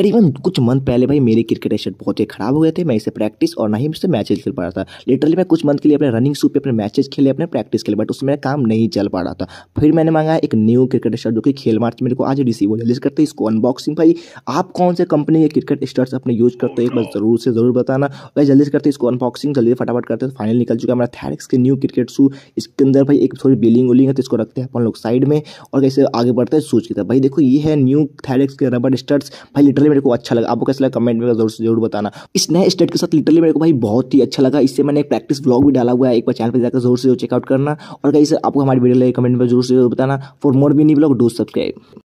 करीबन कुछ मंथ पहले भाई मेरे क्रिकेट शर्ट बहुत ही खराब हो गए थे मैं इसे प्रैक्टिस और ना ही मुझसे मैचेज खेल पा रहा था लिटरली मैं कुछ मंथ के लिए अपने रनिंग शू पे अपने मैचेज खेले अपने प्रैक्टिस खेले बट उसमें मेरा काम नहीं चल पा रहा था फिर मैंने मांगा एक न्यू क्रिकेट शर्ट जो कि खेल मार्च मेरे को आज रिसीव हो जाए जिस करते इसको अनबॉक्सिंग भाई आप कौन से कंपनी के क्रिकेट स्टर्ट्स अपने यूज करते हो एक बार जरूर से जरूर बताना भाई जल्दी से करते इसको अनबॉक्सिंग जल्दी फटाफट करते हैं फाइनल निकल चुका है हमारा थैरिक्स के न्यू क्रिकेट शू इसके अंदर भाई एक थोड़ी बिलिंग उलिंग है तो इसको रखते हैं अपन लोग साइड में और कैसे आगे बढ़ते हैं सूच की तरफ भाई देखो ये है न्यू थैरिक्स के रबर स्टर्ट्स भाई लिटरली मेरे को अच्छा लगा आपको कैसा लगा कमेंट में जरूर जरूर बताना इस नए स्टेट के साथ लिटरली मेरे को भाई बहुत ही अच्छा लगा इससे मैंने एक प्रैक्टिस ब्लॉग भी डाला हुआ है एक बार चैनल पर जाकर जरूर से चेकआउट करना और कहीं आपको हमारी वीडियो लगे कमेंट में जरूर से जरूर बताना for more mini blog do subscribe